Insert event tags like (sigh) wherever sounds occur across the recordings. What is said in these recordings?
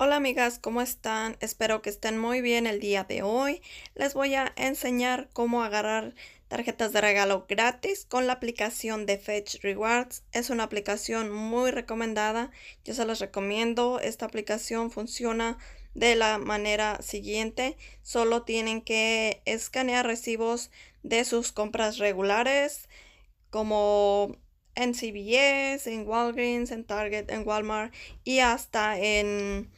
Hola amigas, ¿cómo están? Espero que estén muy bien el día de hoy. Les voy a enseñar cómo agarrar tarjetas de regalo gratis con la aplicación de Fetch Rewards. Es una aplicación muy recomendada. Yo se las recomiendo. Esta aplicación funciona de la manera siguiente. Solo tienen que escanear recibos de sus compras regulares como en CBS, en Walgreens, en Target, en Walmart y hasta en,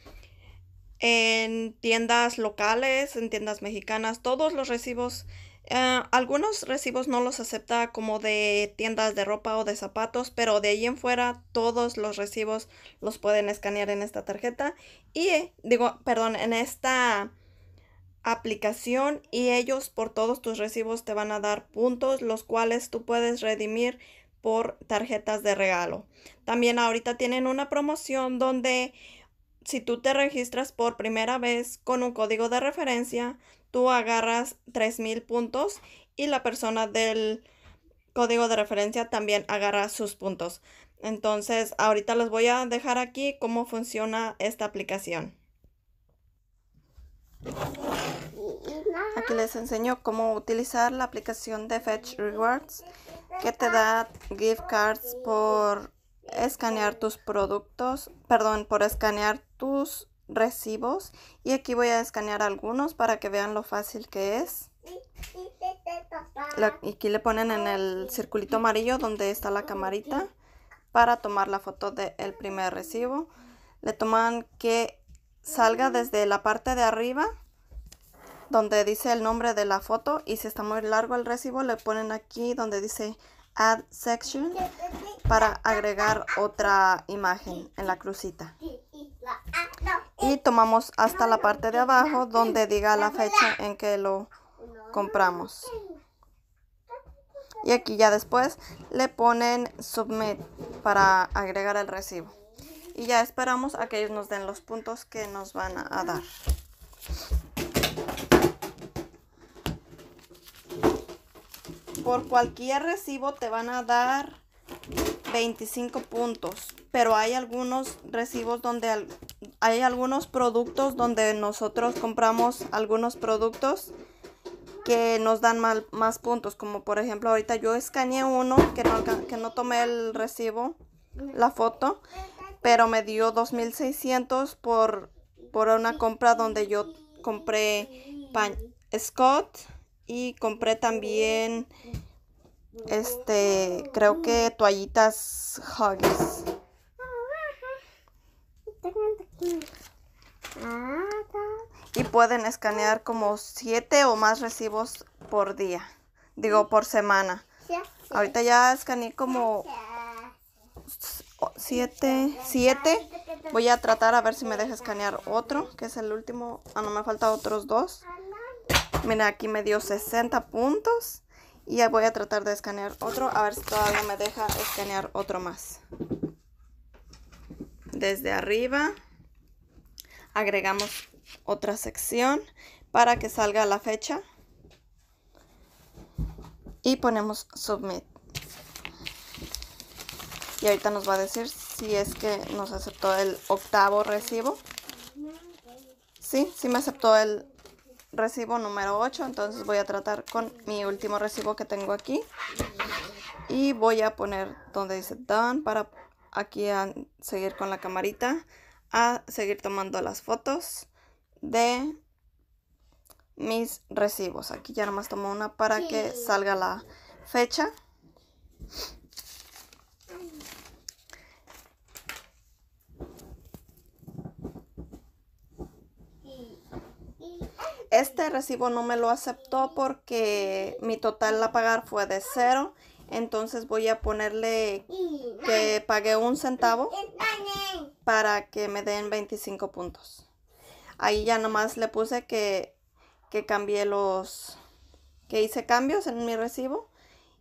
en tiendas locales, en tiendas mexicanas. Todos los recibos, eh, algunos recibos no los acepta como de tiendas de ropa o de zapatos, pero de ahí en fuera todos los recibos los pueden escanear en esta tarjeta y, eh, digo, perdón, en esta aplicación y ellos por todos tus recibos te van a dar puntos los cuales tú puedes redimir por tarjetas de regalo. También ahorita tienen una promoción donde si tú te registras por primera vez con un código de referencia, tú agarras 3.000 puntos y la persona del código de referencia también agarra sus puntos. Entonces, ahorita les voy a dejar aquí cómo funciona esta aplicación. Aquí les enseño cómo utilizar la aplicación de Fetch Rewards que te da gift cards por escanear tus productos, perdón, por escanear tus recibos. Y aquí voy a escanear algunos para que vean lo fácil que es. Y aquí le ponen en el circulito amarillo donde está la camarita para tomar la foto del primer recibo. Le toman que salga desde la parte de arriba donde dice el nombre de la foto y si está muy largo el recibo le ponen aquí donde dice add section para agregar otra imagen en la crucita. Y tomamos hasta la parte de abajo donde diga la fecha en que lo compramos. Y aquí ya después le ponen submit para agregar el recibo. Y ya esperamos a que ellos nos den los puntos que nos van a dar. Por cualquier recibo te van a dar 25 puntos, pero hay algunos recibos donde hay algunos productos donde nosotros compramos algunos productos que nos dan más puntos, como por ejemplo ahorita yo escaneé uno que no, que no tomé el recibo, la foto, pero me dio 2600 por por una compra donde yo compré pan Scott y compré también este creo que toallitas Huggies y pueden escanear como siete o más recibos por día digo por semana ahorita ya escaneé como siete siete voy a tratar a ver si me deja escanear otro que es el último ah no me falta otros dos Mira, aquí me dio 60 puntos. Y voy a tratar de escanear otro. A ver si todavía me deja escanear otro más. Desde arriba agregamos otra sección para que salga la fecha. Y ponemos submit. Y ahorita nos va a decir si es que nos aceptó el octavo recibo. Sí, sí me aceptó el recibo número 8, entonces voy a tratar con mi último recibo que tengo aquí. Y voy a poner donde dice done para aquí a seguir con la camarita, a seguir tomando las fotos de mis recibos. Aquí ya nomás tomo una para que salga la fecha. este recibo no me lo aceptó porque mi total a pagar fue de cero. Entonces voy a ponerle que pagué un centavo para que me den 25 puntos. Ahí ya nomás le puse que, que cambié los... que hice cambios en mi recibo.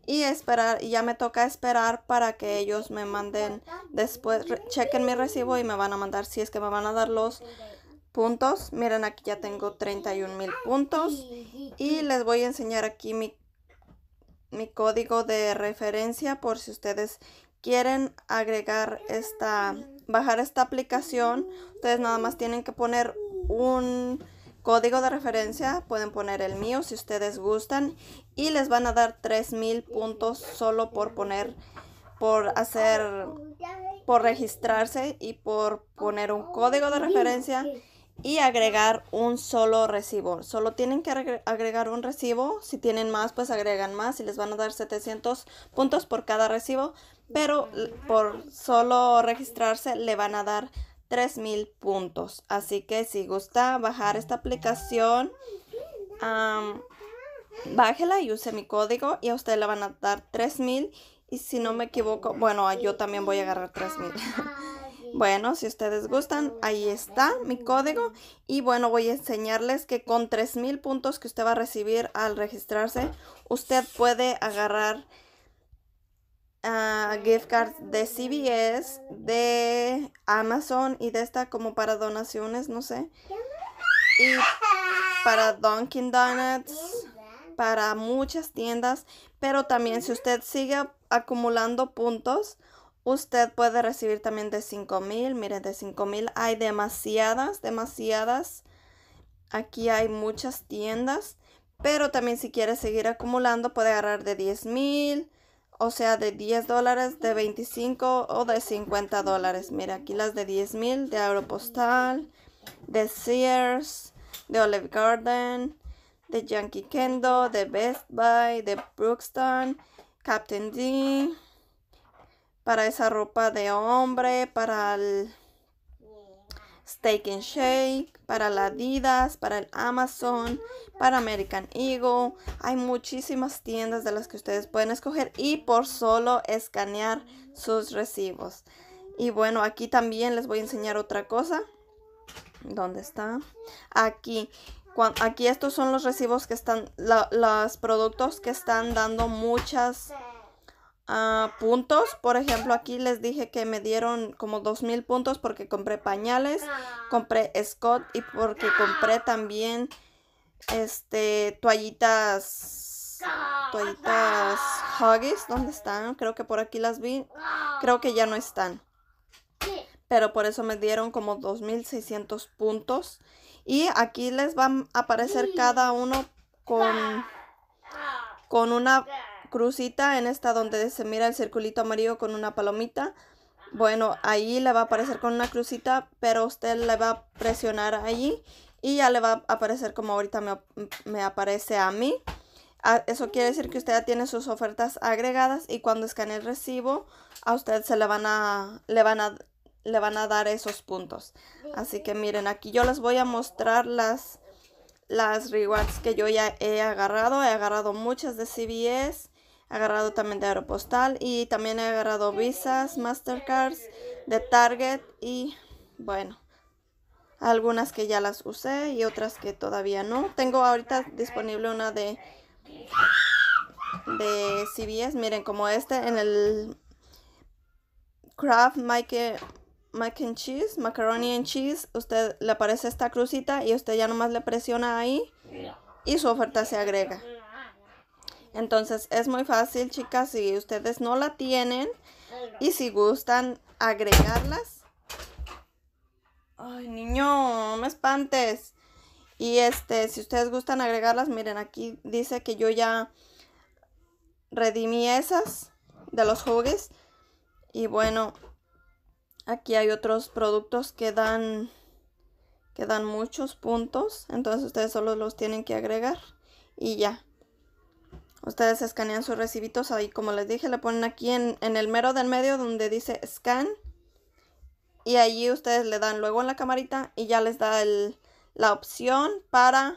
Y esperar, y ya me toca esperar para que ellos me manden después, chequen mi recibo y me van a mandar, si es que me van a dar los puntos. Miren, aquí ya tengo 31 mil puntos. Y les voy a enseñar aquí mi, mi código de referencia por si ustedes quieren agregar esta, bajar esta aplicación. Ustedes nada más tienen que poner un código de referencia. Pueden poner el mío si ustedes gustan. Y les van a dar mil puntos solo por poner, por hacer, por registrarse y por poner un código de referencia y agregar un solo recibo. Solo tienen que agregar un recibo. Si tienen más, pues agregan más y les van a dar 700 puntos por cada recibo. Pero por solo registrarse le van a dar 3000 puntos. Así que si gusta bajar esta aplicación, bájela y use mi código y a usted le van a dar 3000. Y si no me equivoco, bueno, yo también voy a agarrar 3000. (laughs) Bueno, si ustedes gustan, ahí está mi código. Y bueno, voy a enseñarles que con 3.000 puntos que usted va a recibir al registrarse, usted puede agarrar ah, gift cards de CBS, de Amazon y de esta como para donaciones, no sé. Y para Dunkin' Donuts, para muchas tiendas. Pero también si usted sigue acumulando puntos, Usted puede recibir también de 5000. Miren, de 5000 hay demasiadas, demasiadas. Aquí hay muchas tiendas. Pero también si quiere seguir acumulando, puede agarrar de 10000. O sea, de 10 dólares, de 25 o de 50 dólares. Mira, aquí las de 10,000 de postal, de Sears, de Olive Garden, de Yankee Kendo, de Best Buy, de Brookstone, Captain D para esa ropa de hombre, para el Steak and Shake, para la Adidas, para el Amazon, para American Eagle. Hay muchísimas tiendas de las que ustedes pueden escoger y por solo escanear sus recibos. Y bueno, aquí también les voy a enseñar otra cosa. ¿Dónde está? Aquí. aquí estos son los recibos que están, los productos que están dando muchas Ah, puntos. Por ejemplo, aquí les dije que me dieron como 2000 puntos porque compré pañales, ah. compré Scott y porque compré también este toallitas toallitas Huggies, ¿dónde están? Creo que por aquí las vi. Creo que ya no están. Pero por eso me dieron como 2600 puntos. Y aquí les van a aparecer cada uno con, con una crucita en esta donde se mira el circulito amarillo con una palomita. Bueno, ahí le va a aparecer con una crucita, pero usted le va a presionar allí y ya le va a aparecer como ahorita me, me aparece a mí. Ah, eso quiere decir que usted ya tiene sus ofertas agregadas y cuando escanee el recibo a usted se le van a, le van a, le van a dar esos puntos. Así que miren, aquí yo les voy a mostrar las, las rewards que yo ya he agarrado. He agarrado muchas de CBS agarrado también de Aeropostal y también he agarrado visas, Mastercards de Target y bueno, algunas que ya las usé y otras que todavía no. Tengo ahorita disponible una de de CBS, miren como este en el craft Mike Mac and Cheese, Macaroni and Cheese, usted le aparece esta crucita y usted ya nomás le presiona ahí y su oferta se agrega. Entonces es muy fácil, chicas, si ustedes no la tienen y si gustan agregarlas. Ay, niño, no me espantes. Y este, si ustedes gustan agregarlas, miren, aquí dice que yo ya redimí esas de los jugues. Y bueno, aquí hay otros productos que dan, que dan muchos puntos. Entonces ustedes solo los tienen que agregar y ya. Ustedes escanean sus recibitos ahí, como les dije, le ponen aquí en, el mero del medio donde dice scan. Y allí ustedes le dan luego en la camarita y ya les da el, la opción para,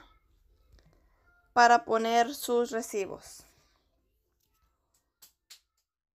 para poner sus recibos.